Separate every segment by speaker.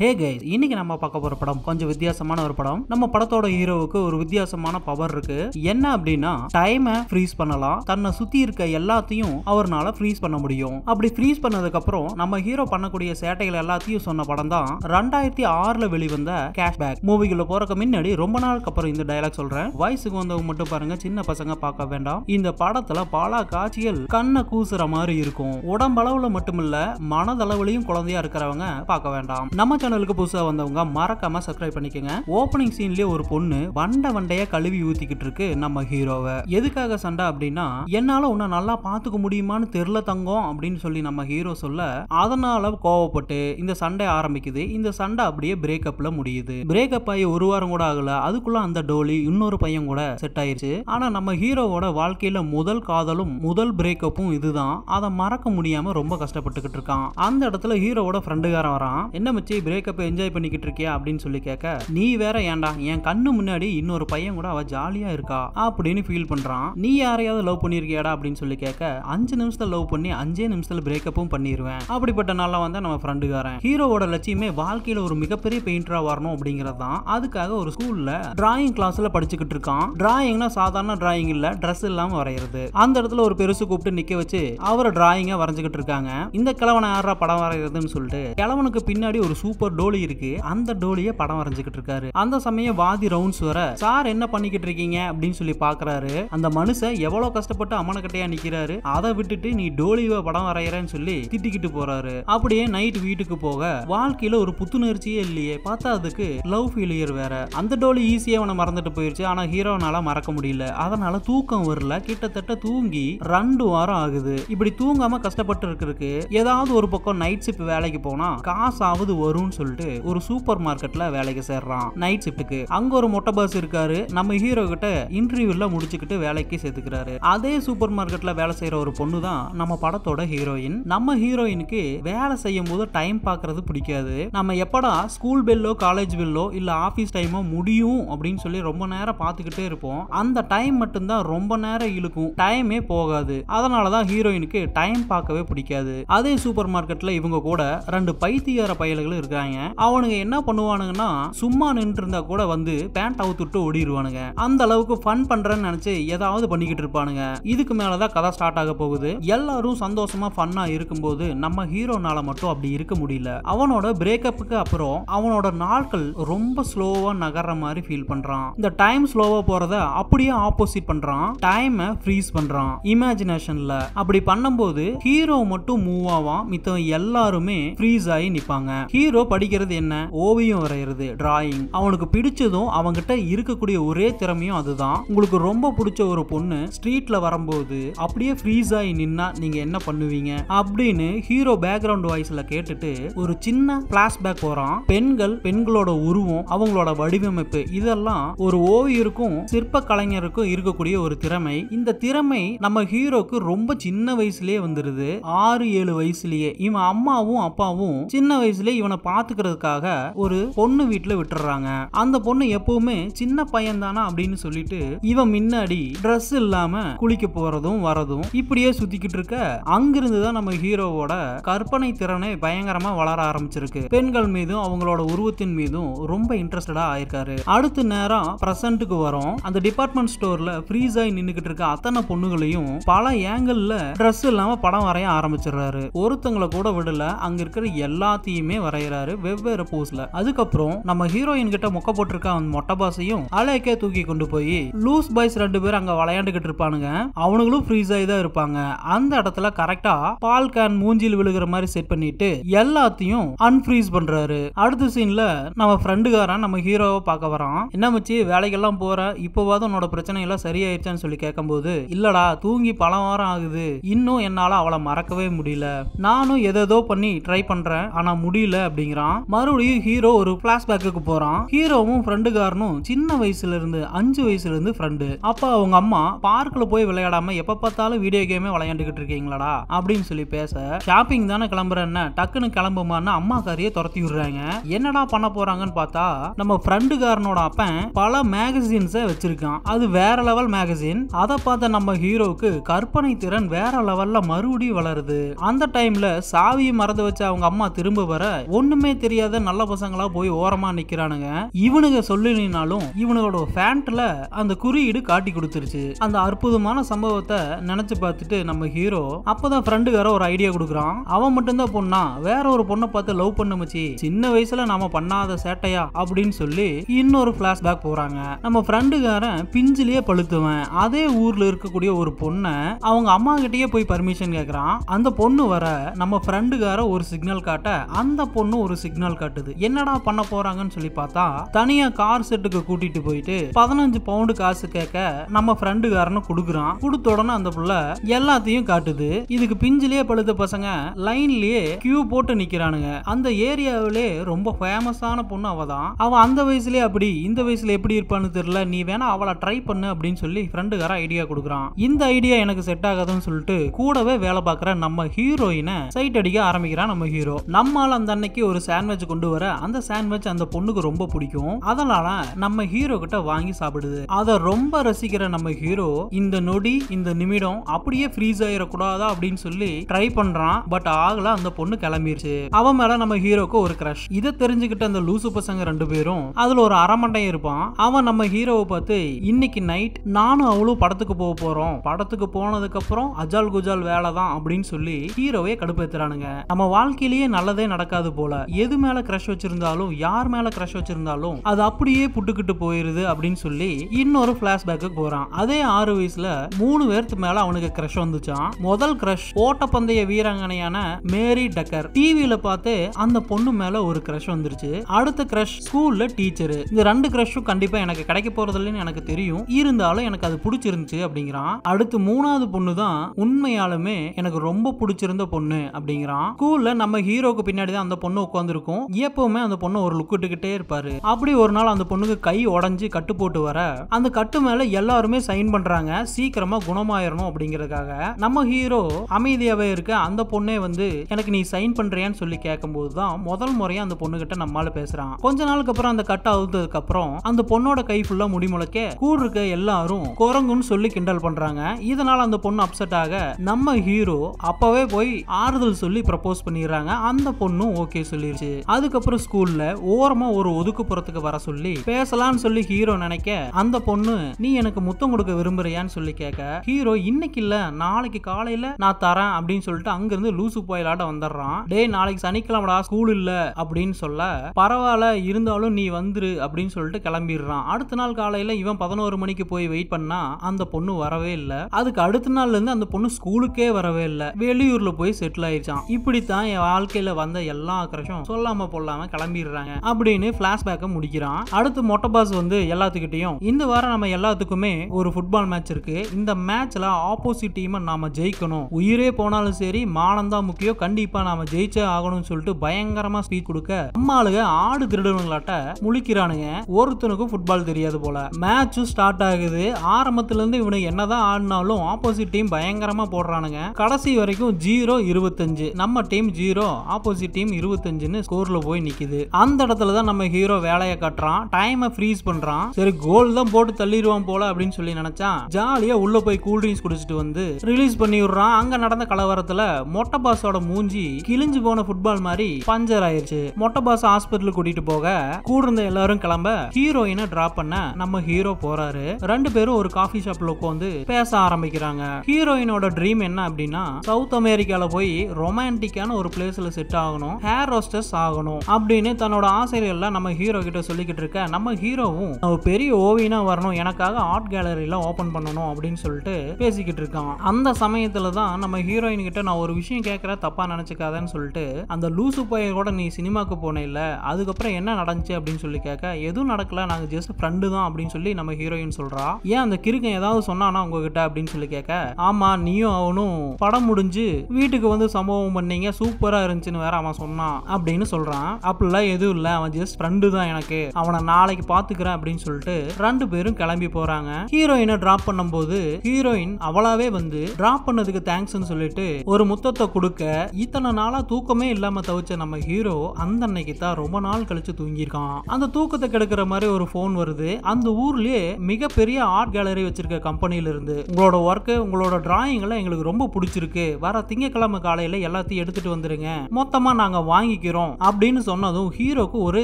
Speaker 1: hey guys இன்னைக்கு நம்ம பார்க்க போற படம் கொஞ்சம் வித்தியாசமான ஒரு படம் நம்ம படத்தோட ஹீரோவுக்கு ஒரு வித்தியாசமான பவர் இருக்கு என்ன அப்படின்னா டைமை ஃப்ரீஸ் பண்ணலாம் தன்னை சுத்தி இருக்க எல்லாத்தையும் அவர்னால ஃப்ரீஸ் பண்ண முடியும் அப்படி ஃப்ரீஸ் பண்ணதுக்கு அப்புறம் நம்ம ஹீரோ பண்ணக்கூடிய சேட்டைகள் எல்லாத்தையும் சொன்ன படம் தான் ரெண்டாயிரத்தி ஆறுல வெளிவந்த கேஷ்பேக் மூவிக்குள்ள போறக்கு முன்னாடி ரொம்ப நாளுக்கு அப்புறம் இந்த டைலாக் சொல்றேன் வயசுக்கு வந்தவங்க மட்டும் பாருங்க சின்ன பசங்க பார்க்க வேண்டாம் இந்த படத்துல பல காட்சிகள் கண்ணை கூசுற மாதிரி இருக்கும் உடம்பளவுல மட்டுமில்ல மனதளவுலையும் குழந்தையா இருக்கிறவங்க பார்க்க வேண்டாம் நம்ம சேனலுக்கு புதுசாக வந்தவங்க மறக்காம சப்ஸ்கிரைப் பண்ணிக்கோங்க ஓப்பனிங் சீன்லயே ஒரு பொண்ணு வண்ட வண்டையா கழுவி ஊத்திக்கிட்டு இருக்கு நம்ம ஹீரோவை எதுக்காக சண்டை அப்படின்னா என்னால உன்னை நல்லா பார்த்துக்க முடியுமான்னு தெரில தங்கம் அப்படின்னு சொல்லி நம்ம ஹீரோ சொல்ல அதனால கோவப்பட்டு இந்த சண்டை ஆரம்பிக்குது இந்த சண்டை அப்படியே பிரேக்கப்ல முடியுது பிரேக்கப் ஆகி ஒரு வாரம் கூட ஆகல அதுக்குள்ள அந்த டோலி இன்னொரு பையன் கூட செட் ஆயிருச்சு ஆனா நம்ம ஹீரோவோட வாழ்க்கையில முதல் காதலும் முதல் பிரேக்கப்பும் இதுதான் அதை மறக்க முடியாம ரொம்ப கஷ்டப்பட்டுக்கிட்டு இருக்கான் அந்த இடத்துல ஹீரோவோட ஃப்ரெண்டுக்காரன் வரான் என்ன மச்சி பிரேக்கப் என்ஜாய் பண்ணிக்கிட்டு இருக்கியா அப்படின்னு சொல்லி கேட்க நீ வேற ஏன்டா என் கண்ணு முன்னாடி இன்னொரு பையன் கூட அவ ஜாலியா இருக்கா அப்படின்னு ஃபீல் பண்றான் நீ யாரையாவது லவ் பண்ணிருக்கியாடா அப்படின்னு சொல்லி கேட்க அஞ்சு நிமிஷத்துல லவ் பண்ணி அஞ்சே நிமிஷத்துல பிரேக்கப்பும் பண்ணிடுவேன் அப்படிப்பட்ட நாள வந்து நம்ம ஃப்ரெண்டுக்காரன் ஹீரோவோட லட்சியமே வாழ்க்கையில ஒரு மிகப்பெரிய பெயிண்டரா வரணும் அப்படிங்கிறது தான் அதுக்காக ஒரு ஸ்கூல்ல டிராயிங் கிளாஸ்ல படிச்சுக்கிட்டு இருக்கான் டிராயிங்னா சாதாரண டிராயிங் இல்ல ட்ரெஸ் இல்லாம வரைகிறது அந்த இடத்துல ஒரு பெருசு கூப்பிட்டு நிக்க வச்சு அவரை டிராயிங்க வரைஞ்சுக்கிட்டு இருக்காங்க இந்த கிழவன் யாரா படம் வரைகிறதுன்னு சொல்லிட்டு கிழவனுக்கு பின்னாடி ஒரு சூப்பர் ஒரு டோலி இருக்கு அந்த டோலியை படம் வரைஞ்சுக்கிட்டு இருக்காரு அந்த சமயம் வாதி ரவுண்ட்ஸ் வர சார் என்ன பண்ணிக்கிட்டு இருக்கீங்க அப்படின்னு சொல்லி பாக்குறாரு அந்த மனுஷன் எவ்வளவு கஷ்டப்பட்டு கட்டையா நிக்கிறாரு அதை விட்டுட்டு நீ டோலிய படம் வரைகிறேன்னு சொல்லி திட்டிக்கிட்டு போறாரு அப்படியே நைட் வீட்டுக்கு போக வாழ்க்கையில ஒரு புத்துணர்ச்சியே இல்லையே பார்த்தா அதுக்கு லவ் ஃபெயிலியர் வேற அந்த டோலி ஈஸியா அவனை மறந்துட்டு போயிருச்சு ஆனா ஹீரோனால மறக்க முடியல அதனால தூக்கம் வரல கிட்டத்தட்ட தூங்கி ரெண்டு வாரம் ஆகுது இப்படி தூங்காம கஷ்டப்பட்டு இருக்கிறதுக்கு ஏதாவது ஒரு பக்கம் நைட் ஷிப் வேலைக்கு போனா காசாவது வரும் அப்படின்னு சொல்லிட்டு ஒரு சூப்பர் மார்க்கெட்ல வேலைக்கு சேர்றான் நைட் ஷிஃப்ட்டுக்கு அங்க ஒரு மொட்டை பாஸ் இருக்காரு நம்ம ஹீரோ கிட்ட இன்டர்வியூல முடிச்சுக்கிட்டு வேலைக்கு சேர்த்துக்கிறாரு அதே சூப்பர் மார்க்கெட்ல வேலை செய்யற ஒரு பொண்ணு தான் நம்ம படத்தோட ஹீரோயின் நம்ம ஹீரோயினுக்கு வேலை செய்யும் போது டைம் பார்க்கறது பிடிக்காது நம்ம எப்படா ஸ்கூல் பெல்லோ காலேஜ் பெல்லோ இல்ல ஆஃபீஸ் டைமோ முடியும் அப்படின்னு சொல்லி ரொம்ப நேரம் பார்த்துக்கிட்டே இருப்போம் அந்த டைம் மட்டும்தான் ரொம்ப நேரம் இழுக்கும் டைமே போகாது அதனால தான் ஹீரோயினுக்கு டைம் பார்க்கவே பிடிக்காது அதே சூப்பர் மார்க்கெட்ல இவங்க கூட ரெண்டு பைத்தியார பயல்களும் இருக்காங்க இருக்காங்க அவனுங்க என்ன பண்ணுவானுங்கன்னா சும்மா நின்று இருந்தா கூட வந்து பேண்ட் அவுத்துட்டு ஓடிடுவானுங்க அந்த அளவுக்கு ஃபன் பண்றேன்னு நினைச்சு ஏதாவது பண்ணிக்கிட்டு இருப்பானுங்க இதுக்கு மேலதான் கதை ஸ்டார்ட் ஆக போகுது எல்லாரும் சந்தோஷமா ஃபன்னா இருக்கும்போது நம்ம ஹீரோனால மட்டும் அப்படி இருக்க முடியல அவனோட பிரேக்கப்புக்கு அப்புறம் அவனோட நாட்கள் ரொம்ப ஸ்லோவா நகர்ற மாதிரி ஃபீல் பண்றான் இந்த டைம் ஸ்லோவா போறத அப்படியே ஆப்போசிட் பண்றான் டைம் ஃப்ரீஸ் பண்றான் இமேஜினேஷன்ல அப்படி பண்ணும்போது ஹீரோ மட்டும் மூவ் ஆவான் மித்தம் எல்லாருமே ஃப்ரீஸ் ஆகி நிப்பாங்க ஹீரோ படிக்கிறது என்ன ஓவியம் வரைகிறது டிராயிங் அவனுக்கு பிடிச்சதும் அவன்கிட்ட இருக்கக்கூடிய ஒரே திறமையும் அதுதான் உங்களுக்கு ரொம்ப பிடிச்ச ஒரு பொண்ணு ஸ்ட்ரீட்ல வரும்போது அப்படியே ஃப்ரீஸ் ஆகி நின்னா நீங்க என்ன பண்ணுவீங்க அப்படின்னு ஹீரோ பேக்ரவுண்ட் வாய்ஸ்ல கேட்டுட்டு ஒரு சின்ன பிளாஷ்பேக் வரான் பெண்கள் பெண்களோட உருவம் அவங்களோட வடிவமைப்பு இதெல்லாம் ஒரு ஓவியருக்கும் சிற்ப கலைஞருக்கும் இருக்கக்கூடிய ஒரு திறமை இந்த திறமை நம்ம ஹீரோக்கு ரொம்ப சின்ன வயசுலயே வந்துருது ஆறு ஏழு வயசுலயே இவன் அம்மாவும் அப்பாவும் சின்ன வயசுல இவனை பார்த்து பாத்துக்கிறதுக்காக ஒரு பொண்ணு வீட்டுல விட்டுறாங்க அந்த பொண்ணு எப்பவுமே சின்ன பையன் தானா அப்படின்னு சொல்லிட்டு இவன் முன்னாடி ட்ரெஸ் இல்லாம குளிக்க போறதும் வரதும் இப்படியே சுத்திக்கிட்டு இருக்க அங்கிருந்துதான் நம்ம ஹீரோவோட கற்பனை திறனை பயங்கரமா வளர ஆரம்பிச்சிருக்கு பெண்கள் மீதும் அவங்களோட உருவத்தின் மீதும் ரொம்ப இன்ட்ரெஸ்டடா ஆயிருக்காரு அடுத்த நேரம் பிரசன்ட்டுக்கு வரும் அந்த டிபார்ட்மெண்ட் ஸ்டோர்ல ஃப்ரீஸ் ஆகி நின்றுகிட்டு இருக்க அத்தனை பொண்ணுகளையும் பல ஏங்கிள் ட்ரெஸ் இல்லாம படம் வரைய ஆரம்பிச்சிடுறாரு ஒருத்தங்களை கூட விடல அங்க இருக்கிற எல்லாத்தையுமே வரைகிறாரு போயிட்டாரு வெவ்வேறு போஸ்ல அதுக்கப்புறம் நம்ம ஹீரோயின் கிட்ட முக்க போட்டிருக்க அந்த மொட்டை பாசையும் அலைக்கே தூக்கி கொண்டு போய் லூஸ் பாய்ஸ் ரெண்டு பேரும் அங்க விளையாண்டுகிட்டு இருப்பானுங்க அவனுங்களும் ஃப்ரீஸ் ஆகி தான் இருப்பாங்க அந்த இடத்துல கரெக்டா பால் கேன் மூஞ்சில் விழுகிற மாதிரி செட் பண்ணிட்டு எல்லாத்தையும் அன்ஃப்ரீஸ் பண்றாரு அடுத்த சீன்ல நம்ம ஃப்ரெண்டுக்காரன் நம்ம ஹீரோவை பார்க்க வரான் என்ன மச்சி வேலைக்கெல்லாம் போற இப்போவாது உன்னோட பிரச்சனை எல்லாம் சரியாயிருச்சான்னு சொல்லி கேட்கும்போது இல்லடா தூங்கி பல வாரம் ஆகுது இன்னும் என்னால அவளை மறக்கவே முடியல நானும் எதோ பண்ணி ட்ரை பண்றேன் ஆனா முடியல அப்படிங்கிற ஆரம்பிக்கிறான் மறுபடியும் ஹீரோ ஒரு பிளாஷ்பேக்கு போறான் ஹீரோவும் ஃப்ரெண்டுக்காரனும் சின்ன வயசுல இருந்து அஞ்சு வயசுல இருந்து ஃப்ரெண்டு அப்ப அவங்க அம்மா பார்க்ல போய் விளையாடாம எப்ப பார்த்தாலும் வீடியோ கேமே விளையாண்டுகிட்டு இருக்கீங்களாடா அப்படின்னு சொல்லி பேச ஷாப்பிங் தானே கிளம்புறேன்னு டக்குன்னு கிளம்புமான்னு அம்மா காரிய துரத்தி விடுறாங்க என்னடா பண்ண போறாங்கன்னு பார்த்தா நம்ம காரனோட அப்பன் பல மேகசின்ஸை வச்சிருக்கான் அது வேற லெவல் மேகசின் அதை பார்த்த நம்ம ஹீரோவுக்கு கற்பனை திறன் வேற லெவல்ல மறுபடியும் வளருது அந்த டைம்ல சாவியை மறந்து வச்ச அவங்க அம்மா திரும்ப வர ஒண்ணுமே ஒண்ணுமே தெரியாத நல்ல பசங்களா போய் ஓரமா நிக்கிறானுங்க இவனுங்க சொல்லினாலும் இவனோட பேண்ட்ல அந்த குறியீடு காட்டி கொடுத்துருச்சு அந்த அற்புதமான சம்பவத்தை நினைச்சு பார்த்துட்டு நம்ம ஹீரோ அப்பதான் ஃப்ரெண்டுக்கார ஒரு ஐடியா கொடுக்குறான் அவன் மட்டும்தான் பொண்ணா வேற ஒரு பொண்ணை பார்த்து லவ் பண்ண மச்சி சின்ன வயசுல நாம பண்ணாத சேட்டையா அப்படின்னு சொல்லி இன்னொரு பிளாஷ்பேக் போறாங்க நம்ம ஃப்ரெண்டுக்காரன் பிஞ்சிலேயே பழுத்துவன் அதே ஊர்ல இருக்கக்கூடிய ஒரு பொண்ணை அவங்க அம்மா கிட்டேயே போய் பர்மிஷன் கேட்கறான் அந்த பொண்ணு வர நம்ம ஃப்ரெண்டுக்கார ஒரு சிக்னல் காட்ட அந்த பொண்ணு ஒரு ஒரு சிக்னல் காட்டுது என்னடா பண்ண போறாங்கன்னு சொல்லி பார்த்தா தனியா கார் செட்டுக்கு கூட்டிட்டு போயிட்டு பதினஞ்சு பவுண்டு காசு கேட்க நம்ம ஃப்ரெண்டுக்காரனு கொடுக்குறான் கொடுத்த உடனே அந்த புள்ள எல்லாத்தையும் காட்டுது இதுக்கு பிஞ்சிலேயே பழுத்த பசங்க லைன்லயே கியூ போட்டு நிக்கிறானுங்க அந்த ஏரியாவிலே ரொம்ப ஃபேமஸான பொண்ணு அவ தான் அவ அந்த வயசுலயே அப்படி இந்த வயசுல எப்படி இருப்பான்னு தெரியல நீ வேணா அவளை ட்ரை பண்ணு அப்படின்னு சொல்லி ஃப்ரெண்டுக்கார ஐடியா கொடுக்குறான் இந்த ஐடியா எனக்கு செட் ஆகாதுன்னு சொல்லிட்டு கூடவே வேலை பார்க்குற நம்ம ஹீரோயினை சைட் அடிக்க ஆரம்பிக்கிறான் நம்ம ஹீரோ நம்மால் அந்த அன்னைக்கு ஒரு சாண்ட்விச் கொண்டு வர அந்த சாண்ட்விச் அந்த பொண்ணுக்கு ரொம்ப பிடிக்கும் அதனால நம்ம ஹீரோ கிட்ட வாங்கி சாப்பிடுது அதை ரொம்ப ரசிக்கிற நம்ம ஹீரோ இந்த நொடி இந்த நிமிடம் அப்படியே ஃப்ரீஸ் ஆயிடக்கூடாதா அப்படின்னு சொல்லி ட்ரை பண்றான் பட் ஆகல அந்த பொண்ணு கிளம்பிருச்சு அவன் மேல நம்ம ஹீரோக்கு ஒரு கிரஷ் இதை தெரிஞ்சுக்கிட்ட அந்த லூசு பசங்க ரெண்டு பேரும் அதுல ஒரு அரமண்டை இருப்பான் அவன் நம்ம ஹீரோவை பார்த்து இன்னைக்கு நைட் நானும் அவளும் படத்துக்கு போக போறோம் படத்துக்கு போனதுக்கு அப்புறம் அஜால் குஜால் வேலை தான் அப்படின்னு சொல்லி ஹீரோவே கடுப்பேத்துறானுங்க நம்ம வாழ்க்கையிலேயே நல்லதே நடக்காது போல எது மேல கிரஷ் வச்சிருந்தாலும் யார் மேல கிரஷ் வச்சிருந்தாலும் அது அப்படியே புட்டுக்கிட்டு போயிருது அப்படின்னு சொல்லி இன்னொரு பிளாஷ்பேக்கு போறான் அதே ஆறு வயசுல மூணு பேர்த்து மேல அவனுக்கு கிரஷ் வந்துச்சான் முதல் கிரஷ் ஓட்டப்பந்தய வீராங்கனையான மேரி டக்கர் டிவியில பார்த்து அந்த பொண்ணு மேல ஒரு கிரஷ் வந்துருச்சு அடுத்த கிரஷ் ஸ்கூல்ல டீச்சர் இந்த ரெண்டு கிரஷும் கண்டிப்பா எனக்கு கிடைக்க போறது எனக்கு தெரியும் இருந்தாலும் எனக்கு அது பிடிச்சிருந்துச்சு அப்படிங்கிறான் அடுத்து மூணாவது பொண்ணு தான் உண்மையாலுமே எனக்கு ரொம்ப பிடிச்சிருந்த பொண்ணு அப்படிங்கிறான் ஸ்கூல்ல நம்ம ஹீரோக்கு பின்னாடி தான் அந்த பொண்ணு உட்காந்து உட்காந்துருக்கும் எப்பவுமே அந்த பொண்ணை ஒரு லுக் விட்டுக்கிட்டே இருப்பாரு அப்படி ஒரு நாள் அந்த பொண்ணுக்கு கை உடஞ்சி கட்டு போட்டு வர அந்த கட்டு மேல எல்லாருமே சைன் பண்றாங்க சீக்கிரமா குணமாயிரணும் அப்படிங்கறதுக்காக நம்ம ஹீரோ அமைதியாவே இருக்க அந்த பொண்ணே வந்து எனக்கு நீ சைன் பண்றியான்னு சொல்லி கேட்கும் தான் முதல் முறையா அந்த பொண்ணு கிட்ட நம்மால பேசுறான் கொஞ்ச நாளுக்கு அப்புறம் அந்த கட்டு அழுத்ததுக்கு அப்புறம் அந்த பொண்ணோட கை ஃபுல்லா முடிமுழக்க கூடு இருக்க எல்லாரும் குரங்குன்னு சொல்லி கிண்டல் பண்றாங்க இதனால அந்த பொண்ணு அப்செட் ஆக நம்ம ஹீரோ அப்பவே போய் ஆறுதல் சொல்லி ப்ரப்போஸ் பண்ணிடுறாங்க அந்த பொண்ணும் ஓகே சொல்லி போயிருச்சு அதுக்கப்புறம் ஸ்கூல்ல ஓரமா ஒரு ஒதுக்குப்புறத்துக்கு வர சொல்லி பேசலாம்னு சொல்லி ஹீரோ நினைக்க அந்த பொண்ணு நீ எனக்கு முத்தம் கொடுக்க விரும்புறியான்னு சொல்லி கேட்க ஹீரோ இன்னைக்கு இல்ல நாளைக்கு காலையில நான் தரேன் அப்படின்னு சொல்லிட்டு அங்கிருந்து லூசு போயிலாட்ட வந்துடுறான் டே நாளைக்கு சனிக்கிழமடா ஸ்கூல் இல்ல அப்படின்னு சொல்ல பரவாயில்ல இருந்தாலும் நீ வந்துரு அப்படின்னு சொல்லிட்டு கிளம்பிடுறான் அடுத்த நாள் காலையில இவன் பதினோரு மணிக்கு போய் வெயிட் பண்ணா அந்த பொண்ணு வரவே இல்லை அதுக்கு அடுத்த நாள்ல இருந்து அந்த பொண்ணு ஸ்கூலுக்கே வரவே இல்லை வெளியூர்ல போய் செட்டில் ஆயிடுச்சான் இப்படித்தான் என் வாழ்க்கையில வந்த எல்லா கிரஷம் சொல்லாம பொல்லாம கிளம்பிடுறாங்க அப்படின்னு பிளாஷ்பேக்கை முடிக்கிறான் அடுத்து மொட்டை பாஸ் வந்து எல்லாத்துக்கிட்டையும் இந்த வாரம் நம்ம எல்லாத்துக்குமே ஒரு ஃபுட்பால் மேட்ச் இருக்கு இந்த மேட்ச்ல ஆப்போசிட் டீமை நாம ஜெயிக்கணும் உயிரே போனாலும் சரி மானம் தான் முக்கியம் கண்டிப்பா நாம ஜெயிச்சே ஆகணும்னு சொல்லிட்டு பயங்கரமா ஸ்பீச் கொடுக்க அம்மாளுக ஆடு திருடுவங்களாட்ட முழிக்கிறானுங்க ஒருத்தனுக்கும் ஃபுட்பால் தெரியாது போல மேட்சும் ஸ்டார்ட் ஆகுது ஆரம்பத்துல இருந்து இவனுக்கு என்னதான் ஆடினாலும் ஆப்போசிட் டீம் பயங்கரமா போடுறானுங்க கடைசி வரைக்கும் ஜீரோ இருபத்தஞ்சு நம்ம டீம் ஜீரோ ஆப்போசிட் டீம் இருபத்தஞ்சு பதினஞ்சுன்னு ஸ்கோர்ல போய் நிக்குது அந்த இடத்துல தான் நம்ம ஹீரோ வேலையை கட்டுறான் டைமை ஃப்ரீஸ் பண்றான் சரி கோல் தான் போட்டு தள்ளிடுவான் போல அப்படின்னு சொல்லி நினைச்சான் ஜாலியா உள்ள போய் கூல் ட்ரிங்க்ஸ் குடிச்சிட்டு வந்து ரிலீஸ் பண்ணி விடுறான் அங்க நடந்த கலவரத்துல மொட்டை பாஸோட மூஞ்சி கிழிஞ்சு போன ஃபுட்பால் மாதிரி பஞ்சர் ஆயிருச்சு மொட்டை பாஸ் ஹாஸ்பிட்டல் கூட்டிட்டு போக கூட இருந்த எல்லாரும் கிளம்ப ஹீரோயினை டிராப் பண்ண நம்ம ஹீரோ போறாரு ரெண்டு பேரும் ஒரு காஃபி ஷாப்ல உட்காந்து பேச ஆரம்பிக்கிறாங்க ஹீரோயினோட ட்ரீம் என்ன அப்படின்னா சவுத் அமெரிக்கால போய் ரொமான்டிக்கான ஒரு பிளேஸ்ல செட் ஆகணும் ஹேர் ரோஸ்ட் சக்சஸ் ஆகணும் அப்படின்னு தன்னோட ஆசிரியர்ல நம்ம ஹீரோ கிட்ட சொல்லிக்கிட்டு இருக்க நம்ம ஹீரோவும் பெரிய ஓவியனா வரணும் எனக்காக ஆர்ட் கேலரியில ஓபன் பண்ணணும் அப்படின்னு சொல்லிட்டு பேசிக்கிட்டு இருக்கான் அந்த சமயத்துல தான் நம்ம ஹீரோயின் கிட்ட நான் ஒரு விஷயம் கேட்கற தப்பா நினைச்சுக்காதன்னு சொல்லிட்டு அந்த லூசு பைய கூட நீ சினிமாக்கு போனே இல்ல அதுக்கப்புறம் என்ன நடந்துச்சு அப்படின்னு சொல்லி கேட்க எதுவும் நடக்கல நாங்க ஜஸ்ட் ஃப்ரெண்டு தான் அப்படின்னு சொல்லி நம்ம ஹீரோயின் சொல்றா ஏன் அந்த கிறுக்கன் ஏதாவது சொன்னானா உங்ககிட்ட அப்படின்னு சொல்லி கேட்க ஆமா நீயும் அவனும் படம் முடிஞ்சு வீட்டுக்கு வந்து சம்பவம் பண்ணீங்க சூப்பரா இருந்துச்சுன்னு வேற அவன் சொன்னான் அப்படின்னு சொல்றான் அப்படிலாம் எதுவும் இல்லை அவன் ஜஸ்ட் ஃப்ரெண்டு தான் எனக்கு அவனை நாளைக்கு பார்த்துக்கிறேன் அப்படின்னு சொல்லிட்டு ரெண்டு பேரும் கிளம்பி போறாங்க ஹீரோயினை பண்ணும் பண்ணும்போது ஹீரோயின் அவளாவே வந்து ட்ராப் பண்ணதுக்கு தேங்க்ஸ்னு சொல்லிட்டு ஒரு முத்தத்தை கொடுக்க இத்தனை நாளா தூக்கமே இல்லாம தவிச்ச நம்ம ஹீரோ அந்த அன்னைக்கு தான் ரொம்ப நாள் கழிச்சு தூங்கியிருக்கான் அந்த தூக்கத்தை கெடுக்கிற மாதிரி ஒரு ஃபோன் வருது அந்த ஊர்லயே மிகப்பெரிய ஆர்ட் கேலரி வச்சிருக்க கம்பெனில இருந்து உங்களோட ஒர்க்கு உங்களோட டிராயிங் எங்களுக்கு ரொம்ப பிடிச்சிருக்கு வர திங்கக்கிழமை காலையில எல்லாத்தையும் எடுத்துட்டு வந்துருங்க மொத்தமா நாங்க வாங்கிக்கிறோம் வாங்கிரும் அப்படின்னு சொன்னதும் ஹீரோக்கு ஒரே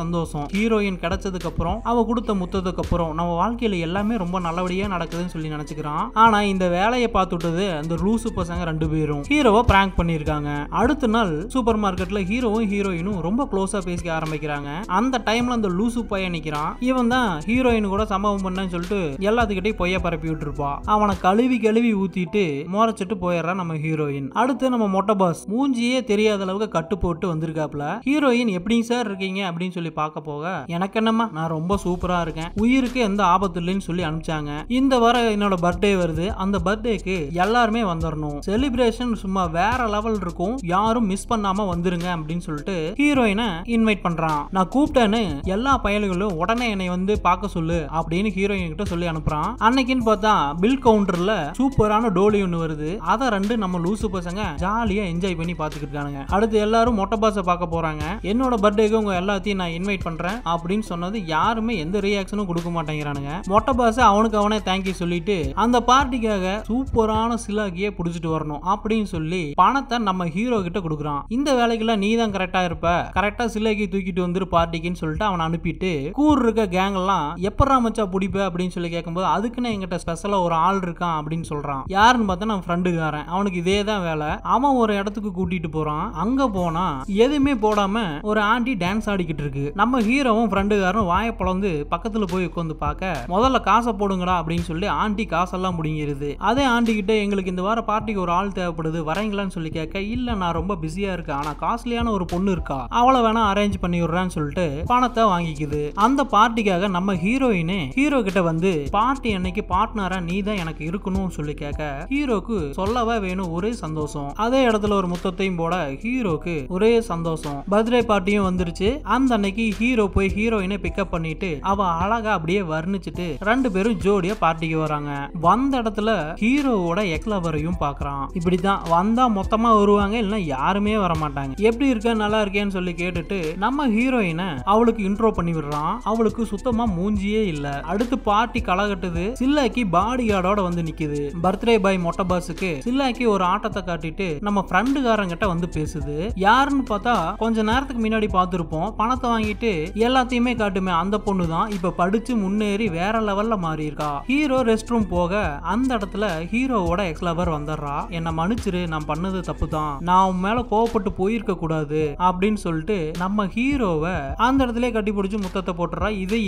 Speaker 1: சந்தோஷம் ஹீரோயின் கிடைச்சதுக்கு அப்புறம் அவ கொடுத்த முத்ததுக்கு அப்புறம் நம்ம வாழ்க்கையில எல்லாமே ரொம்ப நல்லபடியா நடக்குதுன்னு சொல்லி நினைச்சுக்கிறான் ஆனா இந்த வேலையை பார்த்துட்டது அந்த லூசு பசங்க ரெண்டு பேரும் ஹீரோவை பிராங்க் பண்ணிருக்காங்க அடுத்த நாள் சூப்பர் மார்க்கெட்ல ஹீரோவும் ஹீரோயினும் ரொம்ப க்ளோஸா பேசிக்க ஆரம்பிக்கிறாங்க அந்த டைம்ல அந்த லூசு பைய நிக்கிறான் இவன் தான் ஹீரோயின் கூட சம்பவம் பண்ணன்னு சொல்லிட்டு எல்லாத்துக்கிட்டையும் பொய்யா பரப்பி விட்டுருப்பா அவனை கழுவி கழுவி ஊத்திட்டு மோரச்சிட்டு போயிடுறான் நம்ம ஹீரோயின் அடுத்து நம்ம மொட்டை பாஸ் மூஞ்சியே தெரியாத அளவுக்கு கட்டு போட்டு வந்திருக்காப்ல ஹீரோயின் எப்படிங்க சார் இருக்கீங்க அப்படின்னு சொல்லி பார்க்க போக எனக்கு என்னம்மா நான் ரொம்ப சூப்பரா இருக்கேன் உயிருக்கு எந்த ஆபத்து இல்லைன்னு சொல்லி அனுப்பிச்சாங்க இந்த வர என்னோட பர்த்டே வருது அந்த பர்த்டேக்கு எல்லாருமே வந்துடணும் செலிப்ரேஷன் சும்மா வேற லெவல் இருக்கும் யாரும் மிஸ் பண்ணாம வந்துருங்க அப்படின்னு சொல்லிட்டு ஹீரோயினை இன்வைட் பண்றான் நான் கூப்பிட்டேன்னு எல்லா பயல்களும் உடனே என்னை வந்து பார்க்க சொல்லு அப்படின்னு ஹீரோயின் கிட்ட சொல்லி அனுப்புறான் அன்னைக்குன்னு பார்த்தா பில் கவுண்டர்ல சூப்பரான டோலி ஒன்று வருது அதை ரெண்டு நம்ம லூசு பசங்க ஜாலியா என்ஜாய் பண்ணி பாத்துக்கிட்டு இருக்கானுங்க அடுத்து எல்லாரும் மொட்டை பாச பார்க்க போகிறாங்க என்னோட பர்த்டேக்கு உங்கள் எல்லாத்தையும் நான் இன்வைட் பண்ணுறேன் அப்படின்னு சொன்னது யாருமே எந்த ரியாக்ஷனும் கொடுக்க மாட்டேங்கிறானுங்க மொட்டை பாஸ் அவனுக்கு அவனே தேங்க்யூ சொல்லிட்டு அந்த பார்ட்டிக்காக சூப்பரான சிலாகியை பிடிச்சிட்டு வரணும் அப்படின்னு சொல்லி பணத்தை நம்ம ஹீரோ கிட்ட கொடுக்குறான் இந்த வேலைக்கெல்லாம் நீ தான் கரெக்டாக இருப்ப கரெக்டாக சிலாகியை தூக்கிட்டு வந்துரு பார்ட்டிக்குன்னு சொல்லிட்டு அவனை அனுப்பிட்டு கூர் இருக்க கேங் எல்லாம் மச்சா பிடிப்ப அப்படின்னு சொல்லி கேட்கும்போது அதுக்குன்னு எங்கிட்ட ஸ்பெஷலாக ஒரு ஆள் இருக்கான் அப்படின்னு சொல்கிறான் யாருன்னு பார்த்தா நம்ம ஃப்ரெண்டுக்காரன் அவனுக்கு இதே தான் வேலை அவன் ஒரு இடத்துக்கு கூட்டிட்டு போகிறான் அங்கே போனால் எதுவுமே போடாம ஒரு ஆண்டி டான்ஸ் ஆடிக்கிட்டு இருக்கு நம்ம ஹீரோவும் ஃப்ரெண்டுக்காரும் வாயை பிளந்து பக்கத்துல போய் உட்காந்து பார்க்க முதல்ல காசை போடுங்கடா அப்படின்னு சொல்லி ஆண்டி காசெல்லாம் முடிங்கிருது அதே கிட்ட எங்களுக்கு இந்த வாரம் பார்ட்டிக்கு ஒரு ஆள் தேவைப்படுது வரீங்களான்னு சொல்லி கேட்க இல்லை நான் ரொம்ப பிஸியா இருக்கேன் ஆனால் காஸ்ட்லியான ஒரு பொண்ணு இருக்கா அவளை வேணா அரேஞ்ச் பண்ணி விடுறேன்னு சொல்லிட்டு பணத்தை வாங்கிக்குது அந்த பார்ட்டிக்காக நம்ம ஹீரோயினு ஹீரோ கிட்ட வந்து பார்ட்டி அன்னைக்கு பார்ட்னரா நீ தான் எனக்கு இருக்கணும்னு சொல்லி கேட்க ஹீரோக்கு சொல்லவே வேணும் ஒரே சந்தோஷம் அதே இடத்துல ஒரு முத்தத்தையும் போட ஹீரோக்கு ஒரே சந்தோஷம் பர்த்டே பார்ட்டியும் வந்துருச்சு அந்த அன்னைக்கு ஹீரோ போய் ஹீரோயினை பிக்கப் பண்ணிட்டு அவ அழகா அப்படியே வர்ணிச்சுட்டு ரெண்டு பேரும் ஜோடியா பார்ட்டிக்கு வராங்க வந்த இடத்துல ஹீரோவோட எக்லவரையும் பாக்குறான் இப்படிதான் வந்தா மொத்தமா வருவாங்க இல்லைன்னா யாருமே வர மாட்டாங்க எப்படி இருக்க நல்லா இருக்கேன்னு சொல்லி கேட்டுட்டு நம்ம ஹீரோயினை அவளுக்கு இன்ட்ரோ பண்ணி விடுறான் அவளுக்கு சுத்தமா மூஞ்சியே இல்ல அடுத்து பார்ட்டி களகட்டுது சில்லாக்கி பாடி கார்டோட வந்து நிக்குது பர்த்டே பாய் மொட்டை பாஸுக்கு சில்லாக்கி ஒரு ஆட்டத்தை காட்டிட்டு நம்ம ஃப்ரெண்டுகாரங்கிட்ட வந்து பேசுது யாருன்னு பார்த்தா கொஞ்ச நேரத்துக்கு முன்னாடி பார்த்துருப்போம் பணத்தை வாங்கிட்டு எல்லாத்தையுமே காட்டுமே அந்த பொண்ணு தான் இப்ப படிச்சு முன்னேறி வேற லெவல்ல மாறி இருக்கா ஹீரோ ரெஸ்ட் ரூம் போக அந்த இடத்துல ஹீரோவோட எக்ஸ் லவர் வந்துடுறா என்ன மன்னிச்சிரு நான் பண்ணது தப்பு தான் நான் உன் மேல கோவப்பட்டு போயிருக்க கூடாது அப்படின்னு சொல்லிட்டு நம்ம ஹீரோவை அந்த இடத்துல கட்டி பிடிச்சி முத்தத்தை போட்டுறா இதைய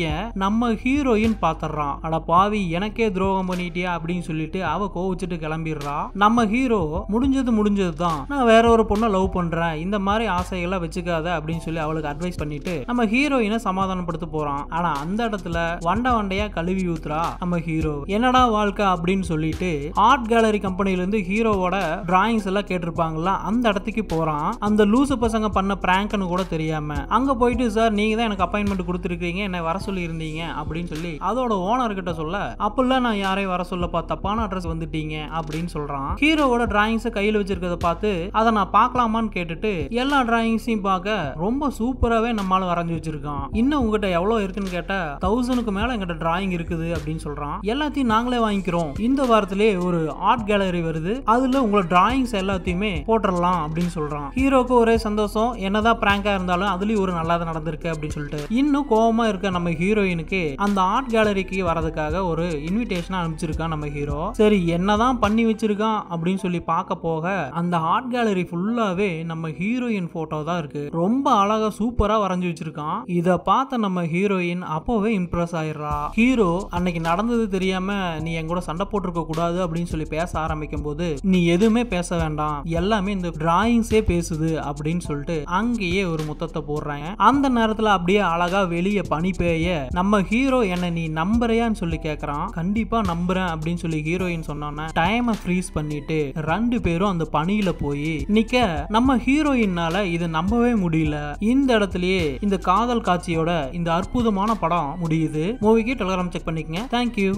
Speaker 1: நம்ம ஹீரோயின் பாத்துறான் அட பாவி எனக்கே துரோகம் பண்ணிட்டியா அப்படின்னு சொல்லிட்டு அவ கோவிச்சுட்டு கிளம்பிடுறா நம்ம ஹீரோ முடிஞ்சது முடிஞ்சது தான் நான் வேற ஒரு பொண்ணை லவ் பண்றேன் இந்த மாதிரி ஆசைகளை ஃப்ரெண்டாக வச்சுக்காத அப்படின்னு சொல்லி அவளுக்கு அட்வைஸ் பண்ணிட்டு நம்ம ஹீரோயினை சமாதானப்படுத்த போறான் ஆனா அந்த இடத்துல வண்ட வண்டையா கழுவி ஊத்துறா நம்ம ஹீரோ என்னடா வாழ்க்கை அப்படின்னு சொல்லிட்டு ஆர்ட் கேலரி கம்பெனில இருந்து ஹீரோவோட டிராயிங்ஸ் எல்லாம் கேட்டிருப்பாங்களா அந்த இடத்துக்கு போறான் அந்த லூசு பசங்க பண்ண பிராங்க்னு கூட தெரியாம அங்க போயிட்டு சார் நீங்க தான் எனக்கு அப்பாயின்மெண்ட் கொடுத்துருக்கீங்க என்ன வர சொல்லி இருந்தீங்க அப்படின்னு சொல்லி அதோட ஓனர் கிட்ட சொல்ல அப்பெல்லாம் நான் யாரையும் வர சொல்லப்பா தப்பான அட்ரஸ் வந்துட்டீங்க அப்படின்னு சொல்றான் ஹீரோவோட டிராயிங்ஸ் கையில வச்சிருக்கிறத பார்த்து அதை நான் பார்க்கலாமான்னு கேட்டுட்டு எல்லா டிராயிங்ஸ் ஷேப்ஸையும் பார்க்க ரொம்ப சூப்பராகவே நம்மளால வரைஞ்சி வச்சிருக்கான் இன்னும் உங்ககிட்ட எவ்வளோ இருக்குன்னு கேட்டால் தௌசண்ட்க்கு மேலே எங்கிட்ட டிராயிங் இருக்குது அப்படின்னு சொல்கிறான் எல்லாத்தையும் நாங்களே வாங்கிக்கிறோம் இந்த வாரத்திலே ஒரு ஆர்ட் கேலரி வருது அதில் உங்களை டிராயிங்ஸ் எல்லாத்தையுமே போட்டுடலாம் அப்படின்னு சொல்கிறான் ஹீரோக்கு ஒரே சந்தோஷம் என்னதான் பிராங்காக இருந்தாலும் அதுலேயும் ஒரு நல்லா தான் நடந்திருக்கு அப்படின்னு சொல்லிட்டு இன்னும் கோபமாக இருக்க நம்ம ஹீரோயினுக்கு அந்த ஆர்ட் கேலரிக்கு வரதுக்காக ஒரு இன்விடேஷன் அனுப்பிச்சிருக்கான் நம்ம ஹீரோ சரி என்னதான் பண்ணி வச்சிருக்கான் அப்படின்னு சொல்லி பார்க்க போக அந்த ஆர்ட் கேலரி ஃபுல்லாகவே நம்ம ஹீரோயின் ஃபோட்டோ தான் சூப்பராக இருக்கு ரொம்ப அழகா சூப்பரா வரைஞ்சி வச்சிருக்கான் இத பார்த்த நம்ம ஹீரோயின் அப்போவே இம்ப்ரெஸ் ஆயிடுறா ஹீரோ அன்னைக்கு நடந்தது தெரியாம நீ என் கூட சண்டை போட்டிருக்க கூடாது அப்படின்னு சொல்லி பேச ஆரம்பிக்கும் போது நீ எதுவுமே பேச வேண்டாம் எல்லாமே இந்த டிராயிங்ஸே பேசுது அப்படின்னு சொல்லிட்டு அங்கேயே ஒரு முத்தத்தை போடுறாங்க அந்த நேரத்துல அப்படியே அழகா வெளியே பனி பேய நம்ம ஹீரோ என்ன நீ நம்புறையான்னு சொல்லி கேக்குறான் கண்டிப்பா நம்புறேன் அப்படின்னு சொல்லி ஹீரோயின் சொன்னோன்னே டைமை ஃப்ரீஸ் பண்ணிட்டு ரெண்டு பேரும் அந்த பணியில போய் நிக்க நம்ம ஹீரோயின்னால இது நம்ப நம்பவே முடியல இந்த இடத்துலயே இந்த காதல் காட்சியோட இந்த அற்புதமான படம் முடியுது மூவிக்கு டெலகிராம் செக் பண்ணிக்கங்க தேங்க்யூ